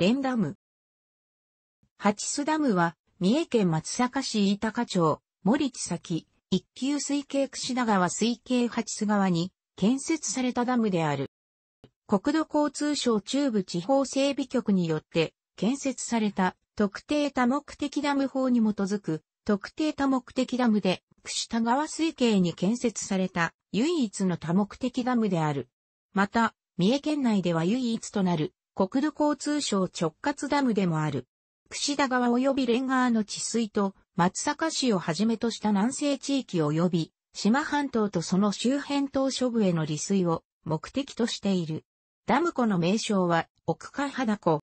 レンダム。八須ダムは、三重県松阪市飯高町、森地崎、一級水系櫛田川水系八須川に建設されたダムである。国土交通省中部地方整備局によって建設された特定多目的ダム法に基づく特定多目的ダムで串田川水系に建設された唯一の多目的ダムである。また、三重県内では唯一となる国土交通省直轄ダムでもある。櫛田川及びレンガーの治水と松阪市をはじめとした南西地域及び島半島とその周辺島諸部への利水を目的としている。ダム湖の名称は奥海肌湖。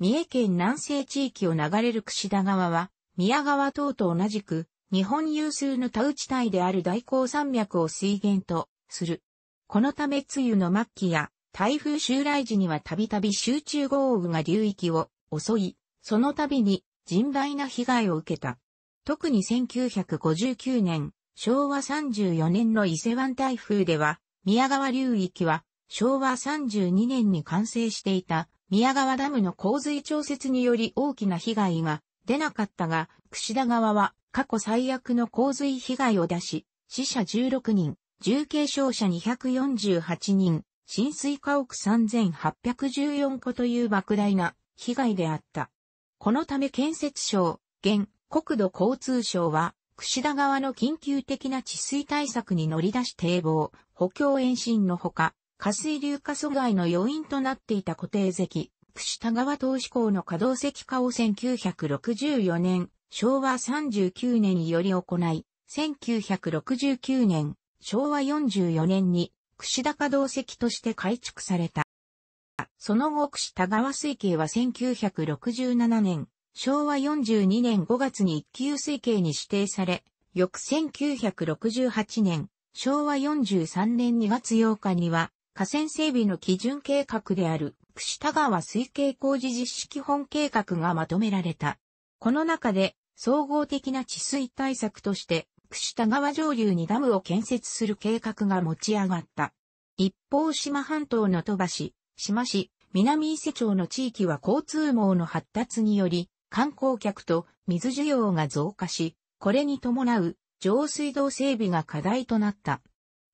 三重県南西地域を流れる櫛田川は宮川等と同じく日本有数の田内帯である大高山脈を水源とする。このため梅雨の末期や台風襲来時にはたびたび集中豪雨が流域を襲い、その度に甚大な被害を受けた。特に1959年、昭和34年の伊勢湾台風では、宮川流域は昭和32年に完成していた宮川ダムの洪水調節により大きな被害が出なかったが、櫛田川は過去最悪の洪水被害を出し、死者16人、重軽傷者248人、浸水家屋3814戸という莫大な被害であった。このため建設省、現国土交通省は、串田川の緊急的な治水対策に乗り出し堤防、補強延伸のほか、下水流化阻害の要因となっていた固定石、串田川投資港の稼働石化を1964年、昭和39年により行い、1969年、昭和44年に串高洞石として改築された。その後、串田川水系は1967年、昭和42年5月に一級水系に指定され、翌1968年、昭和43年2月8日には、河川整備の基準計画である、串田川水系工事実施基本計画がまとめられた。この中で、総合的な治水対策として、下川上流にダムを建設する計画が持ち上がった。一方島半島の鳥羽市、島市、南伊勢町の地域は交通網の発達により、観光客と水需要が増加し、これに伴う上水道整備が課題となった。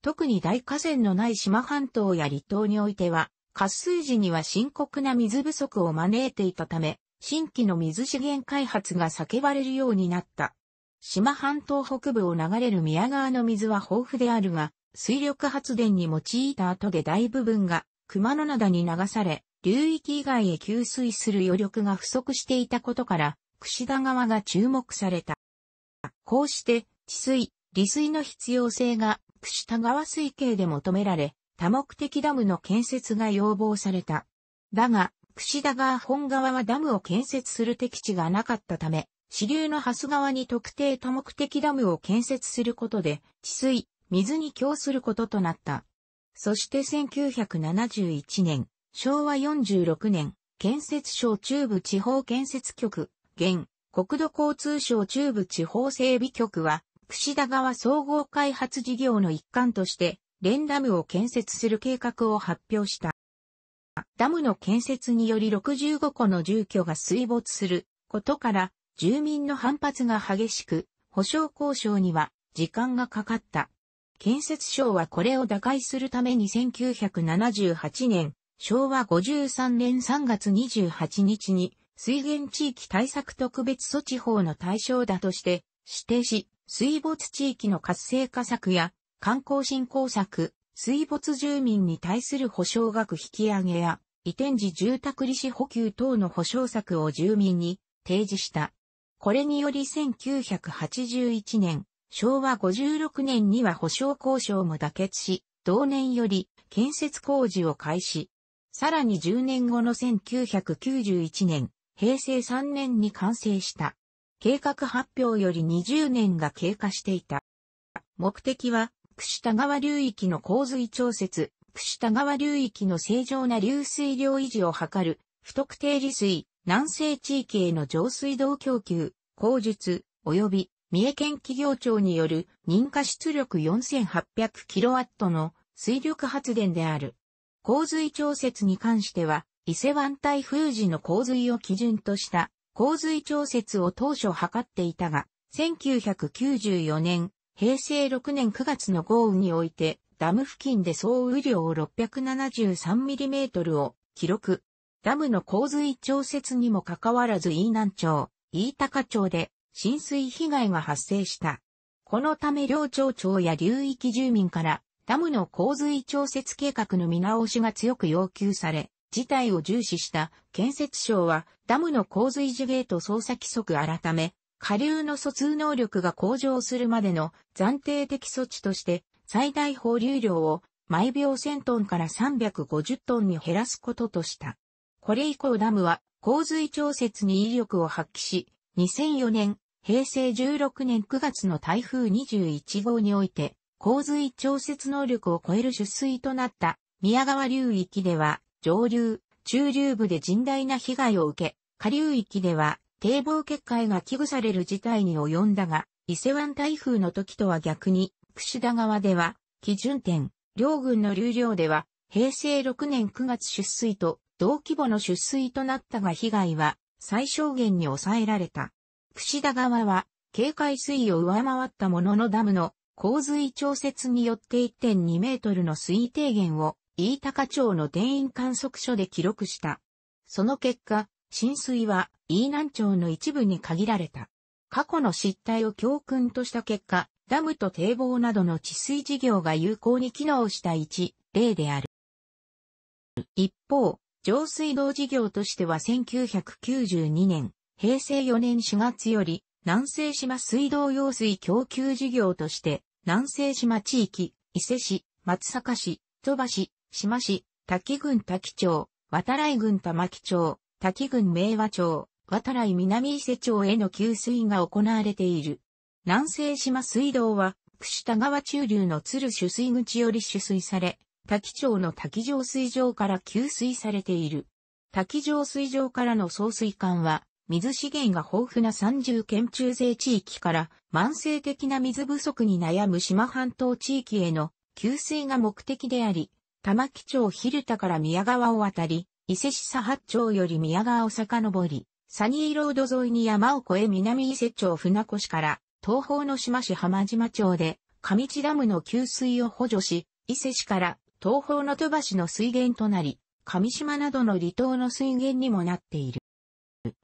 特に大河川のない島半島や離島においては、活水時には深刻な水不足を招いていたため、新規の水資源開発が叫ばれるようになった。島半島北部を流れる宮川の水は豊富であるが、水力発電に用いた後で大部分が熊野灘に流され、流域以外へ給水する余力が不足していたことから、串田川が注目された。こうして、治水、利水の必要性が串田川水系で求められ、多目的ダムの建設が要望された。だが、串田川本川はダムを建設する適地がなかったため、支流の蓮川に特定多目的ダムを建設することで、治水、水に供することとなった。そして1971年、昭和46年、建設省中部地方建設局、現、国土交通省中部地方整備局は、串田川総合開発事業の一環として、連ダムを建設する計画を発表した。ダムの建設により65個の住居が水没することから、住民の反発が激しく、保障交渉には時間がかかった。建設省はこれを打開するために1978年、昭和53年3月28日に水源地域対策特別措置法の対象だとして指定し、水没地域の活性化策や観光振興策、水没住民に対する保障額引き上げや移転時住宅利子補給等の保障策を住民に提示した。これにより1981年、昭和56年には保証交渉も妥結し、同年より建設工事を開始。さらに10年後の1991年、平成3年に完成した。計画発表より20年が経過していた。目的は、串田川流域の洪水調節、串田川流域の正常な流水量維持を図る、不特定利水、南西地域への上水道供給、工術、及び三重県企業庁による認可出力 4800kW の水力発電である。洪水調節に関しては、伊勢湾台風時の洪水を基準とした洪水調節を当初測っていたが、1994年、平成6年9月の豪雨において、ダム付近で総雨量 673mm を記録。ダムの洪水調節にもかかわらず飯南町、飯高町で浸水被害が発生した。このため両町長や流域住民からダムの洪水調節計画の見直しが強く要求され、事態を重視した建設省はダムの洪水事ゲート操作規則改め、下流の疎通能力が向上するまでの暫定的措置として最大放流量を毎秒1000トンから350トンに減らすこととした。これ以降ダムは洪水調節に威力を発揮し、2004年、平成16年9月の台風21号において、洪水調節能力を超える出水となった宮川流域では上流、中流部で甚大な被害を受け、下流域では堤防決壊が危惧される事態に及んだが、伊勢湾台風の時とは逆に、串田川では、基準点、両軍の流量では、平成6年9月出水と、同規模の出水となったが被害は最小限に抑えられた。串田川は警戒水位を上回ったもののダムの洪水調節によって1.2メートルの水位低減を飯高町の定員観測所で記録した。その結果、浸水は飯南町の一部に限られた。過去の失態を教訓とした結果、ダムと堤防などの治水事業が有効に機能した一例である。一方、上水道事業としては1992年、平成4年4月より、南西島水道用水供給事業として、南西島地域、伊勢市、松阪市、鳥羽市、島市、滝郡滝町、渡来郡玉城町、滝郡明和町、渡来南伊勢町への給水が行われている。南西島水道は、串田川中流の鶴取水口より取水され、滝町の滝上水上から給水されている。滝上水上からの送水管は、水資源が豊富な三重県中勢地域から慢性的な水不足に悩む島半島地域への給水が目的であり、玉木町蛭田から宮川を渡り、伊勢市佐八町より宮川を遡り、サニーロード沿いに山を越え南伊勢町船越から東方の島市浜島町で上地ダムの給水を補助し、伊勢市から東方の鳥橋の水源となり、上島などの離島の水源にもなっている。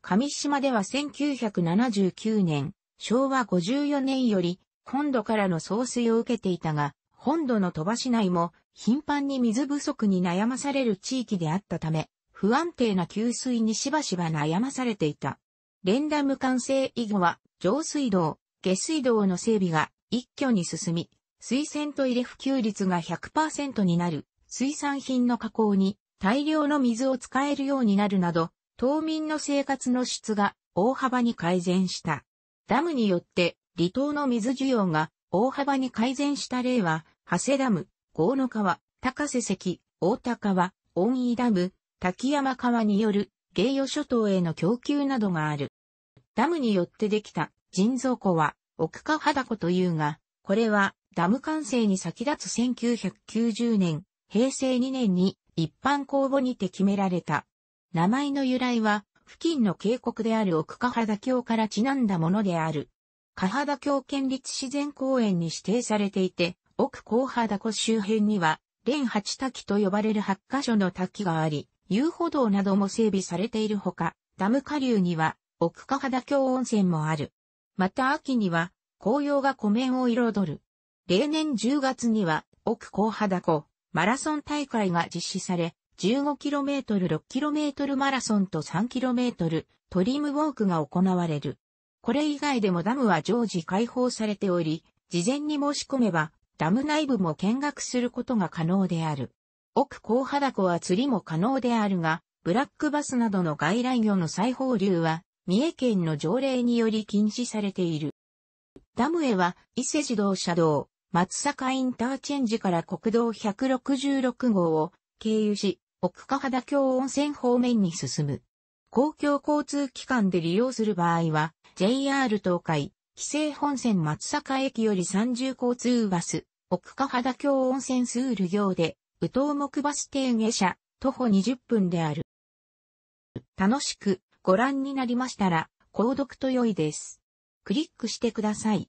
上島では1979年、昭和54年より、本土からの送水を受けていたが、本土の鳥橋内も頻繁に水不足に悩まされる地域であったため、不安定な給水にしばしば悩まされていた。連ダ無完成以後は、上水道、下水道の整備が一挙に進み、水洗トイレ普及率が100%になる、水産品の加工に大量の水を使えるようになるなど、島民の生活の質が大幅に改善した。ダムによって離島の水需要が大幅に改善した例は、長谷ダム、郷野川、高瀬関、大田川、温井ダム、滝山川による芸予諸島への供給などがある。ダムによってできた人造湖は奥川肌湖というが、これはダム完成に先立つ1990年、平成2年に一般公募にて決められた。名前の由来は、付近の渓谷である奥ヶ原峡からちなんだものである。ヶ原峡県立自然公園に指定されていて、奥高原湖周辺には、連八滝と呼ばれる8箇所の滝があり、遊歩道なども整備されているほか、ダム下流には奥ヶ原峡温泉もある。また秋には紅葉が湖面を彩る例年10月には、奥高肌湖、マラソン大会が実施され、15km、6km マラソンと 3km、トリムウォークが行われる。これ以外でもダムは常時開放されており、事前に申し込めば、ダム内部も見学することが可能である。奥高肌湖は釣りも可能であるが、ブラックバスなどの外来魚の再放流は、三重県の条例により禁止されている。ダムへは、伊勢自動車道、松坂インターチェンジから国道166号を経由し、奥ヶ畑峡温泉方面に進む。公共交通機関で利用する場合は、JR 東海、紀勢本線松坂駅より三重交通バス、奥ヶ畑峡温泉スール行で、宇東木バス停下車、徒歩20分である。楽しくご覧になりましたら、購読と良いです。クリックしてください。